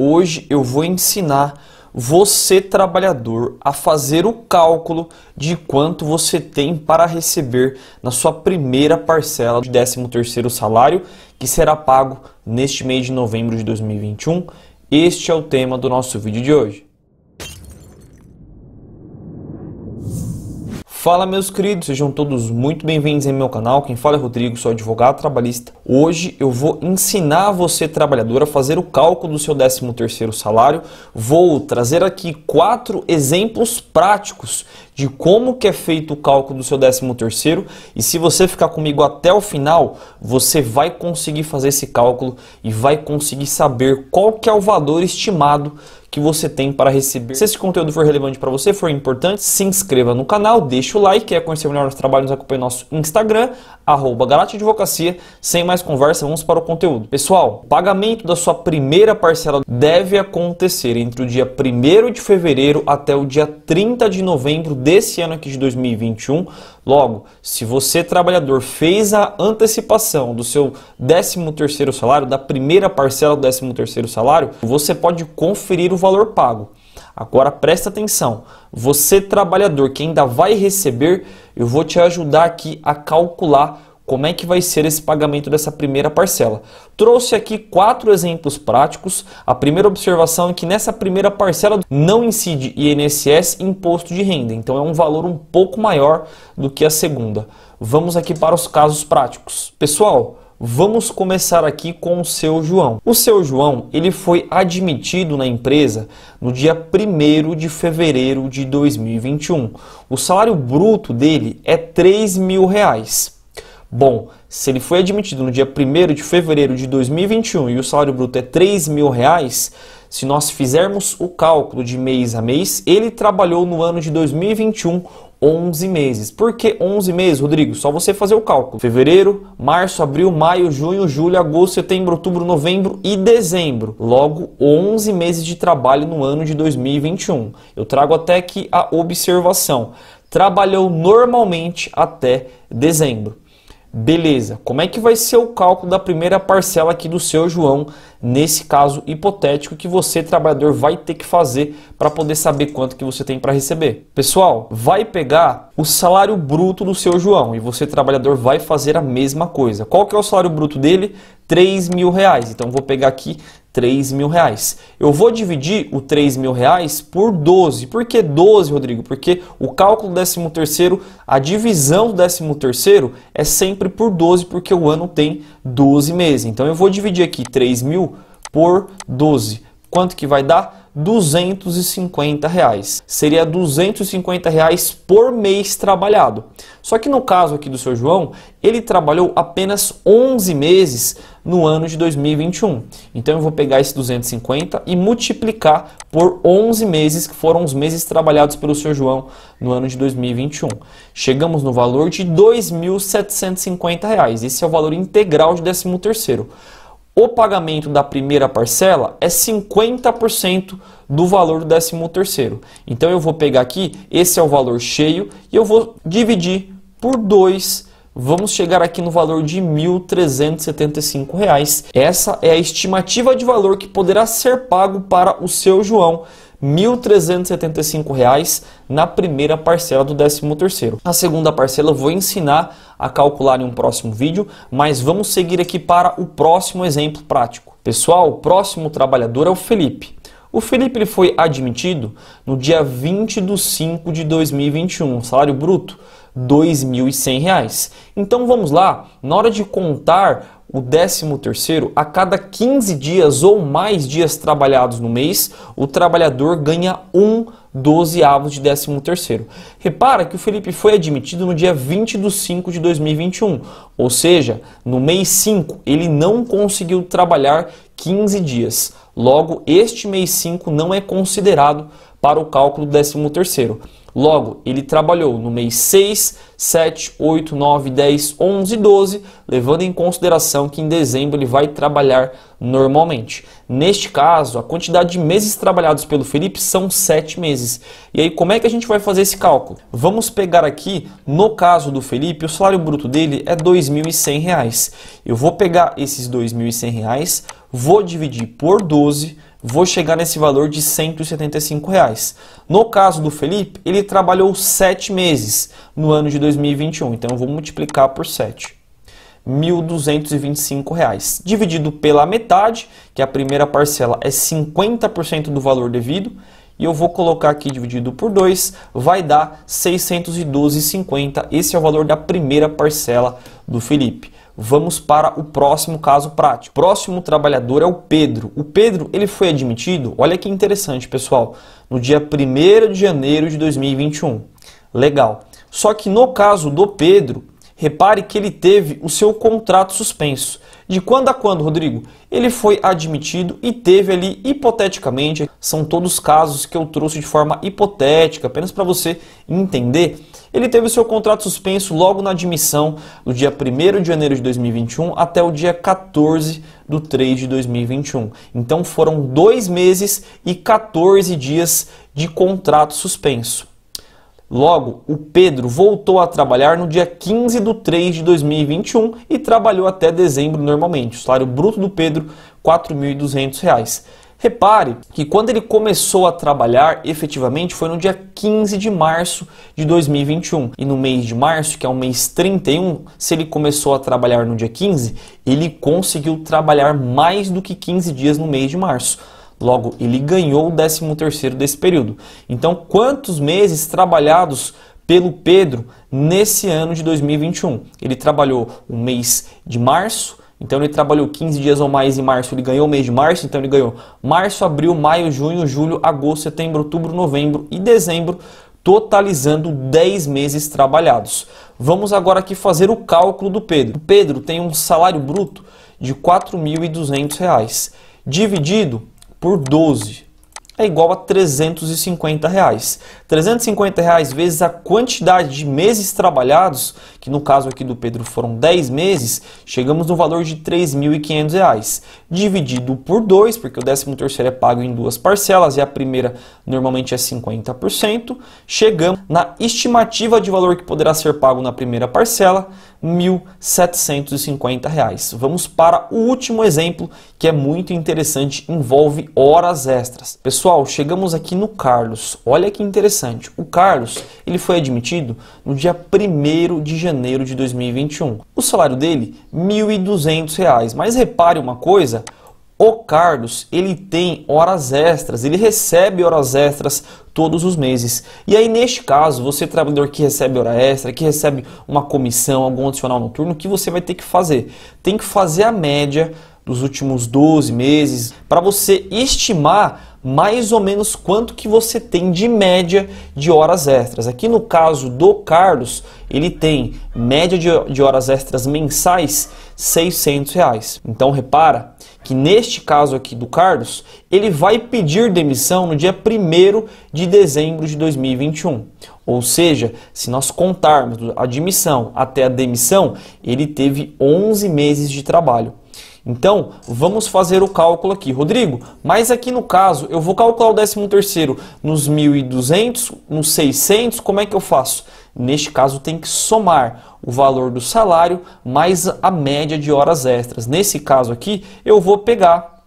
Hoje eu vou ensinar você, trabalhador, a fazer o cálculo de quanto você tem para receber na sua primeira parcela de 13º salário, que será pago neste mês de novembro de 2021. Este é o tema do nosso vídeo de hoje. Fala meus queridos, sejam todos muito bem-vindos em meu canal. Quem fala é Rodrigo, sou advogado trabalhista. Hoje eu vou ensinar você trabalhador a fazer o cálculo do seu 13º salário. Vou trazer aqui quatro exemplos práticos de como que é feito o cálculo do seu 13º e se você ficar comigo até o final, você vai conseguir fazer esse cálculo e vai conseguir saber qual que é o valor estimado que você tem para receber. Se esse conteúdo for relevante para você, for importante, se inscreva no canal, deixa o like, quer é conhecer melhor nosso trabalho, nos acompanhe no nosso Instagram, arroba Advocacia. Sem mais conversa, vamos para o conteúdo. Pessoal, pagamento da sua primeira parcela deve acontecer entre o dia 1 de fevereiro até o dia 30 de novembro desse ano aqui de 2021 Logo, se você trabalhador fez a antecipação do seu 13º salário, da primeira parcela do 13º salário, você pode conferir o valor pago. Agora presta atenção, você trabalhador que ainda vai receber, eu vou te ajudar aqui a calcular como é que vai ser esse pagamento dessa primeira parcela. Trouxe aqui quatro exemplos práticos. A primeira observação é que nessa primeira parcela não incide INSS imposto de renda, então é um valor um pouco maior do que a segunda. Vamos aqui para os casos práticos. Pessoal, Vamos começar aqui com o seu João. O seu João, ele foi admitido na empresa no dia 1 de fevereiro de 2021. O salário bruto dele é 3 mil reais. Bom, se ele foi admitido no dia 1 de fevereiro de 2021 e o salário bruto é R$ mil reais, se nós fizermos o cálculo de mês a mês, ele trabalhou no ano de 2021 11 meses. Por que 11 meses, Rodrigo? Só você fazer o cálculo. Fevereiro, março, abril, maio, junho, julho, agosto, setembro, outubro, novembro e dezembro. Logo, 11 meses de trabalho no ano de 2021. Eu trago até aqui a observação. Trabalhou normalmente até dezembro. Beleza, como é que vai ser o cálculo da primeira parcela aqui do seu João nesse caso hipotético que você trabalhador vai ter que fazer para poder saber quanto que você tem para receber. Pessoal, vai pegar o salário bruto do seu João e você trabalhador vai fazer a mesma coisa. Qual que é o salário bruto dele? 3 mil reais. Então vou pegar aqui 3 mil reais. Eu vou dividir o 3 mil reais por 12. Por que 12, Rodrigo? Porque o cálculo do 13 terceiro, a divisão do 13 terceiro é sempre por 12, porque o ano tem 12 meses. Então eu vou dividir aqui 3 mil por 12. Quanto que vai dar? 250 reais. Seria 250 reais por mês trabalhado. Só que no caso aqui do seu João, ele trabalhou apenas 11 meses no ano de 2021. Então eu vou pegar esse 250 e multiplicar por 11 meses, que foram os meses trabalhados pelo seu João no ano de 2021. Chegamos no valor de R$ 2.750. Esse é o valor integral de 13 terceiro o pagamento da primeira parcela é 50% do valor do 13 terceiro. Então eu vou pegar aqui, esse é o valor cheio, e eu vou dividir por 2 vamos chegar aqui no valor de R$ 1.375. Essa é a estimativa de valor que poderá ser pago para o seu João R$ 1.375 na primeira parcela do 13º. A segunda parcela eu vou ensinar a calcular em um próximo vídeo, mas vamos seguir aqui para o próximo exemplo prático. Pessoal, o próximo trabalhador é o Felipe. O Felipe ele foi admitido no dia 20 de 5 de 2021, salário bruto R$ 2.100. Então vamos lá, na hora de contar o 13º, a cada 15 dias ou mais dias trabalhados no mês, o trabalhador ganha um dozeavos de 13º. Repara que o Felipe foi admitido no dia 20 de 5 de 2021, ou seja, no mês 5 ele não conseguiu trabalhar 15 dias. Logo, este mês 5 não é considerado para o cálculo do 13º. Logo, ele trabalhou no mês 6, 7, 8, 9, 10, 11 12, levando em consideração que em dezembro ele vai trabalhar normalmente. Neste caso, a quantidade de meses trabalhados pelo Felipe são 7 meses. E aí, como é que a gente vai fazer esse cálculo? Vamos pegar aqui, no caso do Felipe, o salário bruto dele é R$ 2.100. Eu vou pegar esses R$ 2.100, vou dividir por 12 vou chegar nesse valor de 175 reais. No caso do Felipe, ele trabalhou 7 meses no ano de 2021, então eu vou multiplicar por 7. R$ reais dividido pela metade, que a primeira parcela é 50% do valor devido, e eu vou colocar aqui dividido por 2, vai dar 612,50. Esse é o valor da primeira parcela do Felipe. Vamos para o próximo caso prático. Próximo trabalhador é o Pedro. O Pedro, ele foi admitido, olha que interessante, pessoal, no dia 1 de janeiro de 2021. Legal. Só que no caso do Pedro, repare que ele teve o seu contrato suspenso. De quando a quando, Rodrigo? Ele foi admitido e teve ali, hipoteticamente, são todos casos que eu trouxe de forma hipotética, apenas para você entender. Ele teve seu contrato suspenso logo na admissão, do dia 1 de janeiro de 2021 até o dia 14 do 3 de 2021. Então foram dois meses e 14 dias de contrato suspenso. Logo, o Pedro voltou a trabalhar no dia 15 de 3 de 2021 e trabalhou até dezembro normalmente. O salário bruto do Pedro, R$ 4.200. Repare que quando ele começou a trabalhar efetivamente foi no dia 15 de março de 2021. E no mês de março, que é o mês 31, se ele começou a trabalhar no dia 15, ele conseguiu trabalhar mais do que 15 dias no mês de março. Logo, ele ganhou o 13 terceiro desse período. Então, quantos meses trabalhados pelo Pedro nesse ano de 2021? Ele trabalhou o mês de março, então ele trabalhou 15 dias ou mais em março, ele ganhou o mês de março, então ele ganhou março, abril, maio, junho, julho, agosto, setembro, outubro, novembro e dezembro, totalizando 10 meses trabalhados. Vamos agora aqui fazer o cálculo do Pedro. O Pedro tem um salário bruto de R$ 4.200, dividido por 12 é igual a 350 reais. 350 reais vezes a quantidade de meses trabalhados, que no caso aqui do Pedro foram 10 meses, chegamos no valor de 3.500 reais. Dividido por 2, porque o 13 terceiro é pago em duas parcelas e a primeira normalmente é 50%, chegamos na estimativa de valor que poderá ser pago na primeira parcela R$ 1.750. Vamos para o último exemplo que é muito interessante, envolve horas extras. Pessoal, chegamos aqui no Carlos. Olha que interessante. O Carlos, ele foi admitido no dia 1 de janeiro de 2021. O salário dele, R$ 1.200. Mas repare uma coisa, o Carlos, ele tem horas extras, ele recebe horas extras todos os meses. E aí, neste caso, você trabalhador que recebe hora extra, que recebe uma comissão, algum adicional noturno, o que você vai ter que fazer? Tem que fazer a média dos últimos 12 meses para você estimar mais ou menos quanto que você tem de média de horas extras. Aqui no caso do Carlos, ele tem média de, horas extras mensais 600 reais. Então repara que neste caso aqui do Carlos, ele vai pedir demissão no dia 1 de dezembro de 2021. Ou seja, se nós contarmos a admissão até a demissão, ele teve 11 meses de trabalho. Então, vamos fazer o cálculo aqui. Rodrigo, mas aqui no caso, eu vou calcular o 13 terceiro nos 1.200, nos 600, como é que eu faço? Neste caso, tem que somar o valor do salário mais a média de horas extras. Nesse caso aqui, eu vou pegar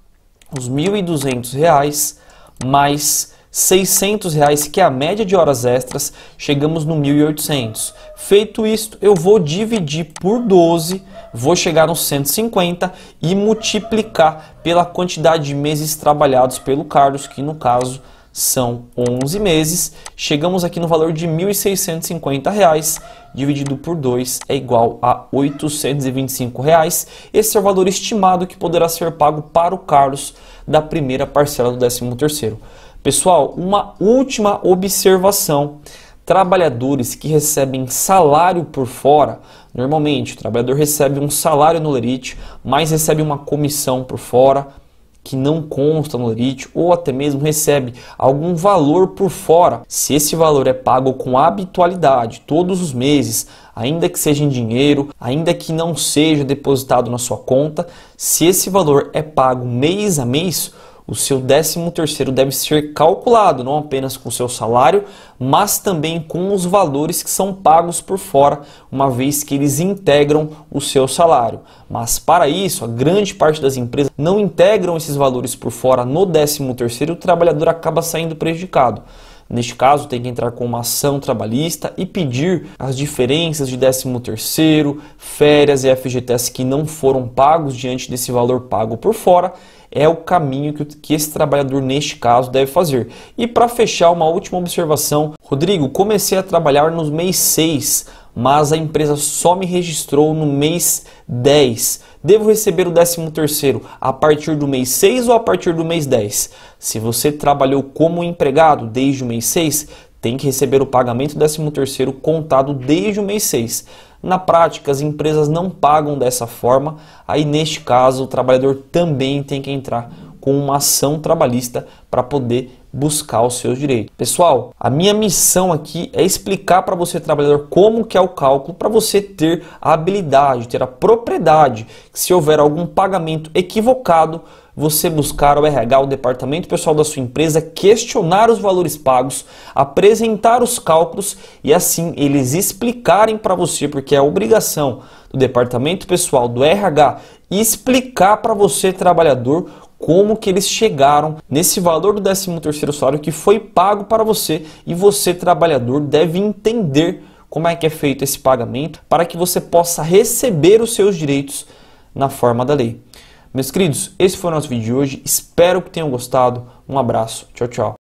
os R$ 1.200 mais 600 reais, que é a média de horas extras, chegamos no 1.800. Feito isto, eu vou dividir por 12, vou chegar nos 150 e multiplicar pela quantidade de meses trabalhados pelo Carlos, que no caso são 11 meses. Chegamos aqui no valor de R$ 1.650, dividido por 2 é igual a R$ 825. Reais. Esse é o valor estimado que poderá ser pago para o Carlos da primeira parcela do 13º. Pessoal, uma última observação. Trabalhadores que recebem salário por fora, normalmente o trabalhador recebe um salário no LERIT, mas recebe uma comissão por fora que não consta no LERIT, ou até mesmo recebe algum valor por fora. Se esse valor é pago com habitualidade todos os meses, ainda que seja em dinheiro, ainda que não seja depositado na sua conta, se esse valor é pago mês a mês, o seu 13º deve ser calculado, não apenas com o seu salário, mas também com os valores que são pagos por fora, uma vez que eles integram o seu salário. Mas para isso, a grande parte das empresas não integram esses valores por fora no 13º e o trabalhador acaba saindo prejudicado. Neste caso, tem que entrar com uma ação trabalhista e pedir as diferenças de 13º, férias e FGTS que não foram pagos diante desse valor pago por fora é o caminho que, que esse trabalhador, neste caso, deve fazer. E para fechar, uma última observação. Rodrigo, comecei a trabalhar no mês 6, mas a empresa só me registrou no mês 10. Devo receber o 13 a partir do mês 6 ou a partir do mês 10? Se você trabalhou como empregado desde o mês 6, tem que receber o pagamento 13º contado desde o mês 6. Na prática, as empresas não pagam dessa forma, aí neste caso o trabalhador também tem que entrar com uma ação trabalhista para poder buscar os seus direitos. Pessoal, a minha missão aqui é explicar para você trabalhador como que é o cálculo para você ter a habilidade, ter a propriedade, que se houver algum pagamento equivocado, você buscar o RH, o departamento pessoal da sua empresa, questionar os valores pagos, apresentar os cálculos e assim eles explicarem para você, porque é obrigação do departamento pessoal do RH explicar para você trabalhador como que eles chegaram nesse valor do 13 terceiro salário que foi pago para você e você trabalhador deve entender como é que é feito esse pagamento para que você possa receber os seus direitos na forma da lei. Meus queridos, esse foi o nosso vídeo de hoje. Espero que tenham gostado. Um abraço. Tchau, tchau.